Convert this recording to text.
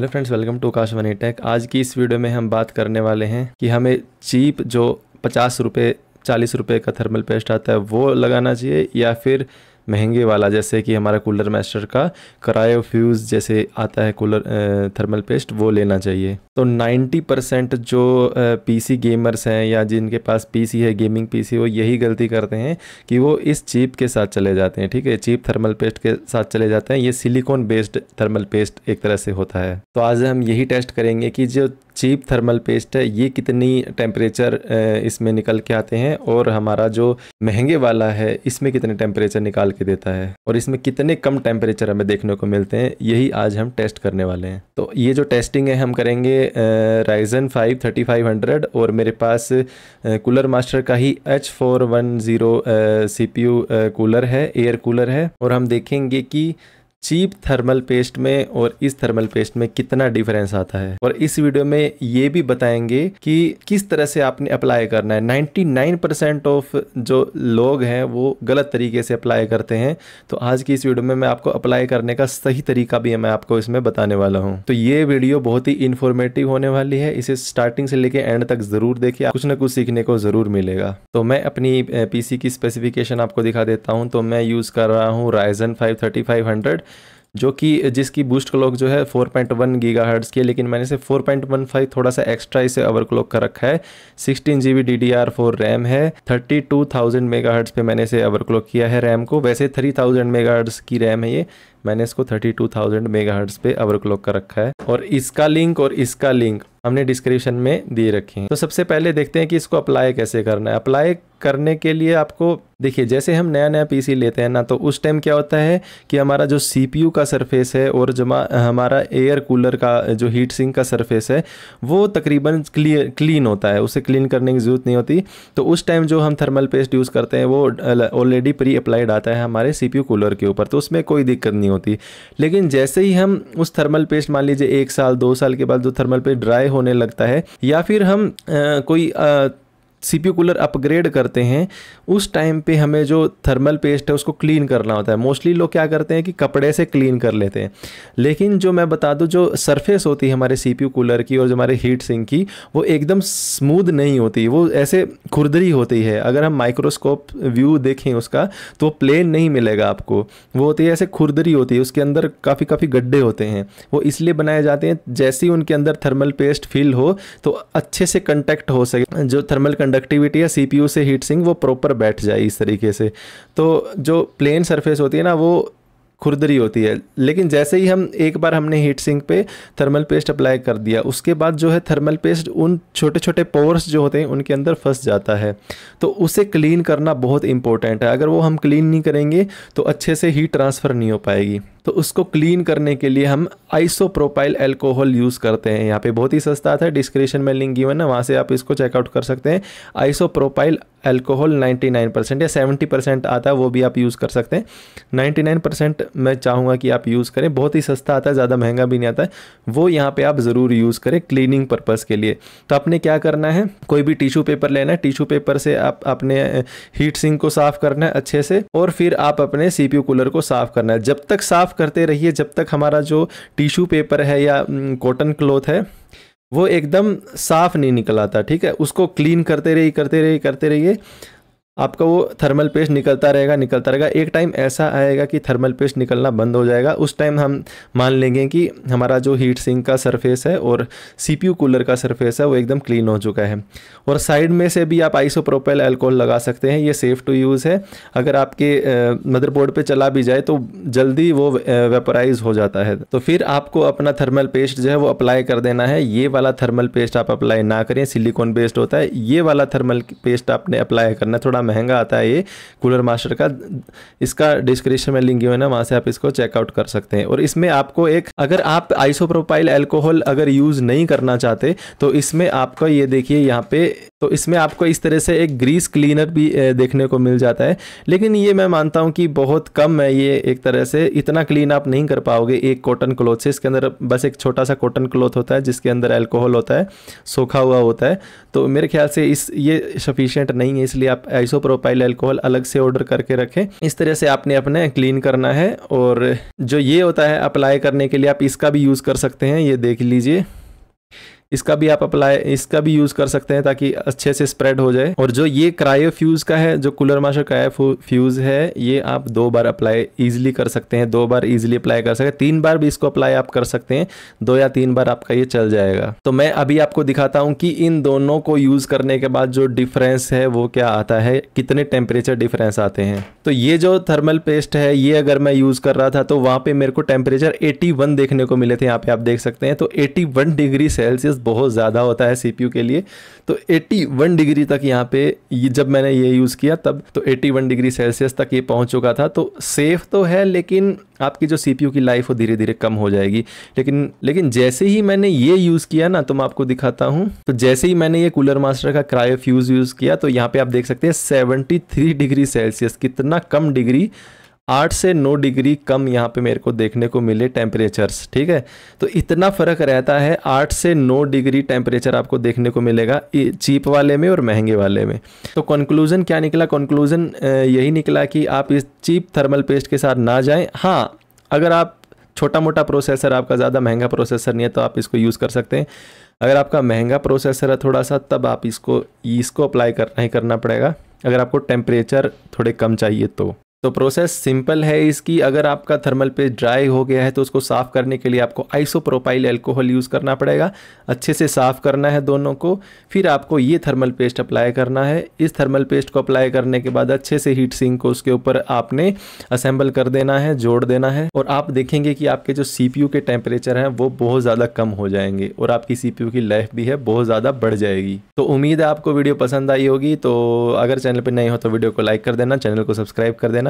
hello friends welcome to cash money tech आज की इस वीडियो में हम बात करने वाले हैं कि हमें चीप जो पचास रुपये चालीस रुपये का थर्मल पेस्ट आता है वो लगाना चाहिए या फिर महंगे वाला जैसे कि हमारा कूलर मास्टर का करायो फ्यूज़ जैसे आता है कूलर थर्मल पेस्ट वो लेना चाहिए तो 90 परसेंट जो पीसी गेमर्स हैं या जिनके पास पीसी है गेमिंग पीसी वो यही गलती करते हैं कि वो इस चीप के साथ चले जाते हैं ठीक है चीप थर्मल पेस्ट के साथ चले जाते हैं ये सिलिकॉन बेस्ड थर्मल पेस्ट एक तरह से होता है तो आज हम यही टेस्ट करेंगे कि जो चीप थर्मल पेस्ट है ये कितनी टेम्परेचर इसमें निकल के आते हैं और हमारा जो महंगे वाला है इसमें कितने टेम्परेचर निकाल के देता है और इसमें कितने कम टेम्परेचर हमें देखने को मिलते हैं यही आज हम टेस्ट करने वाले हैं तो ये जो टेस्टिंग है हम करेंगे Ryzen five thirty five hundred और मेरे पास कूलर मास्टर का ही H four one zero C P U cooler है एयर कूलर है और हम देखेंगे कि चीप थर्मल पेस्ट में और इस थर्मल पेस्ट में कितना डिफरेंस आता है और इस वीडियो में ये भी बताएंगे कि किस तरह से आपने अप्लाई करना है 99% ऑफ जो लोग हैं वो गलत तरीके से अप्लाई करते हैं तो आज की इस वीडियो में मैं आपको अप्लाई करने का सही तरीका भी है मैं आपको इसमें बताने वाला हूँ तो ये वीडियो बहुत ही इन्फॉर्मेटिव होने वाली है इसे स्टार्टिंग से लेकर एंड तक ज़रूर देखिए कुछ ना कुछ सीखने को ज़रूर मिलेगा तो मैं अपनी पीसी की स्पेसिफिकेशन आपको दिखा देता हूँ तो मैं यूज़ कर रहा हूँ Ryzen five thirty five hundred जो कि जिसकी बूस्ट क्लॉक जो है 4.1 पॉइंट की है लेकिन मैंने इसे 4.15 थोड़ा सा एक्स्ट्रा इसे ओवर क्लॉक कर रखा है सिक्सटीन जी बी रैम है थर्टी टू थाउजेंड पे मैंने इसे ओवर क्लॉक किया है रैम को वैसे थ्री थाउजेंड की रैम है ये मैंने इसको 32,000 मेगाहर्ट्ज पे अवर क्लॉक कर रखा है और इसका लिंक और इसका लिंक हमने डिस्क्रिप्शन में दे रखे हैं तो सबसे पहले देखते हैं कि इसको अप्लाई कैसे करना है अप्लाई करने के लिए आपको देखिए जैसे हम नया नया पीसी लेते हैं ना तो उस टाइम क्या होता है कि हमारा जो सीपीयू का सरफेस है और जमा हमारा एयर कूलर का जो हीट सिंक का सरफेस है वो तकरीबन क्लियर क्लीन होता है उसे क्लीन करने की ज़रूरत नहीं होती तो उस टाइम जो हम थर्मल पेस्ट यूज़ करते हैं वो ऑलरेडी प्री अप्लाइड आता है हमारे सी कूलर के ऊपर तो उसमें कोई दिक्कत नहीं नहीं होती लेकिन जैसे ही हम उस थर्मल पेस्ट मान लीजिए एक साल दो साल के बाद जो थर्मल पेस्ट ड्राई होने लगता है या फिर हम आ, कोई आ, सीपीयू कूलर अपग्रेड करते हैं उस टाइम पे हमें जो थर्मल पेस्ट है उसको क्लीन करना होता है मोस्टली लोग क्या करते हैं कि कपड़े से क्लीन कर लेते हैं लेकिन जो मैं बता दूँ जो सरफेस होती है हमारे सीपीयू कूलर की और जो हमारे हीट सिंक की वो एकदम स्मूद नहीं होती वो ऐसे खुरदरी होती है अगर हम माइक्रोस्कोप व्यू देखें उसका तो प्लेन नहीं मिलेगा आपको वो होती है ऐसे खुरदरी होती है उसके अंदर काफ़ी काफ़ी गड्ढे होते हैं वो इसलिए बनाए जाते हैं जैसे ही उनके अंदर थर्मल पेस्ट फील हो तो अच्छे से कंटेक्ट हो सके जो थर्मल कंडक्टिविटी या सीपीयू से हीट सिंक वो प्रॉपर बैठ जाए इस तरीके से तो जो प्लेन सरफेस होती है ना वो खुरदरी होती है लेकिन जैसे ही हम एक बार हमने हीट सिंक पे थर्मल पेस्ट अप्लाई कर दिया उसके बाद जो है थर्मल पेस्ट उन छोटे छोटे पोर्स जो होते हैं उनके अंदर फंस जाता है तो उसे क्लीन करना बहुत इंपॉर्टेंट है अगर वो हम क्लीन नहीं करेंगे तो अच्छे से हीट ट्रांसफ़र नहीं हो पाएगी तो उसको क्लीन करने के लिए हम आइसोप्रोपाइल एल्कोहल यूज़ करते हैं यहाँ पे बहुत ही सस्ता था डिस्क्रिप्शन में लिंक गिवन है वहाँ से आप इसको चेकआउट कर सकते हैं आइसोप्रोपाइल एल्कोहल 99 परसेंट या 70 परसेंट आता है वो भी आप यूज़ कर सकते हैं 99 परसेंट मैं चाहूँगा कि आप यूज़ करें बहुत ही सस्ता आता है ज़्यादा महंगा भी नहीं आता है वो यहाँ पर आप ज़रूर यूज़ करें क्लीनिंग पर्पज़ के लिए तो आपने क्या करना है कोई भी टिशू पेपर लेना है टिशू पेपर से आप अपने हीट सिंक को साफ़ करना है अच्छे से और फिर आप अपने सी कूलर को साफ़ करना है जब तक साफ़ साफ़ करते रहिए जब तक हमारा जो टिश्यू पेपर है या कॉटन क्लॉथ है वो एकदम साफ़ नहीं निकल आता ठीक है उसको क्लीन करते रहिए करते रहिए करते रहिए आपका वो थर्मल पेस्ट निकलता रहेगा निकलता रहेगा एक टाइम ऐसा आएगा कि थर्मल पेस्ट निकलना बंद हो जाएगा उस टाइम हम मान लेंगे कि हमारा जो हीट सिंक का सरफेस है और सीपीयू कूलर का सरफेस है वो एकदम क्लीन हो चुका है और साइड में से भी आप आइसोप्रोपेल अल्कोहल लगा सकते हैं ये सेफ़ टू यूज़ है अगर आपके मदरबोर्ड पर चला भी जाए तो जल्दी वो वेपराइज हो जाता है तो फिर आपको अपना थर्मल पेस्ट जो है वो अप्लाई कर देना है ये वाला थर्मल पेस्ट आप अप्लाई ना करें सिलिकॉन बेस्ड होता है ये वाला थर्मल पेस्ट आपने अप्लाई करना थोड़ा था महंगा आता है ये कूलर मास्टर का इसका डिस्क्रिप्शन में लिंक है ना वहाँ से आप इसको चेकआउट कर सकते हैं और इसमें आपको एक अगर आप आइसोप्रोपाइल एल्कोहल अगर यूज़ नहीं करना चाहते तो इसमें आपका ये देखिए यहाँ पे तो इसमें आपको इस तरह से एक ग्रीस क्लीनर भी देखने को मिल जाता है लेकिन ये मैं मानता हूँ कि बहुत कम है ये एक तरह से इतना क्लीन आप नहीं कर पाओगे एक कॉटन क्लोथ से इसके अंदर बस एक छोटा सा कॉटन क्लोथ होता है जिसके अंदर एल्कोहल होता है सोखा हुआ होता है तो मेरे ख्याल से इस ये सफिशेंट नहीं है इसलिए आप आइसो प्रोपाइल एल्कोहल अलग से ऑर्डर करके रखें इस तरह से आपने अपने क्लीन करना है और जो ये होता है अप्लाई करने के लिए आप इसका भी यूज़ कर सकते हैं ये देख लीजिए इसका भी आप अप्लाई इसका भी यूज कर सकते हैं ताकि अच्छे से स्प्रेड हो जाए और जो ये क्रायो फ्यूज का है जो कूलर मास्टर क्रायो फ्यूज है ये आप दो बार अप्लाई इजिली कर सकते हैं दो बार इजिली अप्लाई कर सकते हैं तीन बार भी इसको अप्लाई आप कर सकते हैं दो या तीन बार आपका ये चल जाएगा तो मैं अभी आपको दिखाता हूँ कि इन दोनों को यूज करने के बाद जो डिफरेंस है वो क्या आता है कितने टेम्परेचर डिफरेंस आते हैं तो ये जो थर्मल पेस्ट है ये अगर मैं यूज कर रहा था तो वहां पे मेरे को टेम्परेचर 81 देखने को मिले थे यहाँ पे आप देख सकते हैं तो 81 डिग्री सेल्सियस बहुत ज़्यादा होता है सी के लिए तो 81 डिग्री तक यहाँ पे ये जब मैंने ये यूज़ किया तब तो 81 डिग्री सेल्सियस तक ये पहुँच चुका था तो सेफ़ तो है लेकिन आपकी जो सी की लाइफ वो धीरे धीरे कम हो जाएगी लेकिन लेकिन जैसे ही मैंने ये यूज़ किया ना तो मैं आपको दिखाता हूँ तो जैसे ही मैंने ये कूलर मास्टर का क्रायो फ्यूज़ यूज़ किया तो यहाँ पर आप देख सकते हैं सेवेंटी डिग्री सेल्सियस कितना कम डिग्री आठ से नौ डिग्री कम यहाँ पे मेरे को देखने को मिले टेम्परेचर्स ठीक है तो इतना फ़र्क रहता है आठ से नौ डिग्री टेम्परेचर आपको देखने को मिलेगा चीप वाले में और महंगे वाले में तो कंक्लूज़न क्या निकला कंक्लूज़न यही निकला कि आप इस चीप थर्मल पेस्ट के साथ ना जाएं हाँ अगर आप छोटा मोटा प्रोसेसर आपका ज़्यादा महंगा प्रोसेसर नहीं है तो आप इसको यूज़ कर सकते हैं अगर आपका महंगा प्रोसेसर है थोड़ा सा तब आप इसको इसको अप्लाई करना ही करना पड़ेगा अगर आपको टेम्परेचर थोड़े कम चाहिए तो तो प्रोसेस सिंपल है इसकी अगर आपका थर्मल पेज ड्राई हो गया है तो उसको साफ़ करने के लिए आपको आइसोप्रोपाइल अल्कोहल यूज़ करना पड़ेगा अच्छे से साफ़ करना है दोनों को फिर आपको ये थर्मल पेस्ट अप्लाई करना है इस थर्मल पेस्ट को अप्लाई करने के बाद अच्छे से हीट सिंक को उसके ऊपर आपने असेंबल कर देना है जोड़ देना है और आप देखेंगे कि आपके जो सी के टेम्परेचर हैं वो बहुत ज़्यादा कम हो जाएंगे और आपकी सी की लाइफ भी है बहुत ज़्यादा बढ़ जाएगी तो उम्मीद है आपको वीडियो पसंद आई होगी तो अगर चैनल पर नहीं हो तो वीडियो को लाइक कर देना चैनल को सब्सक्राइब कर देना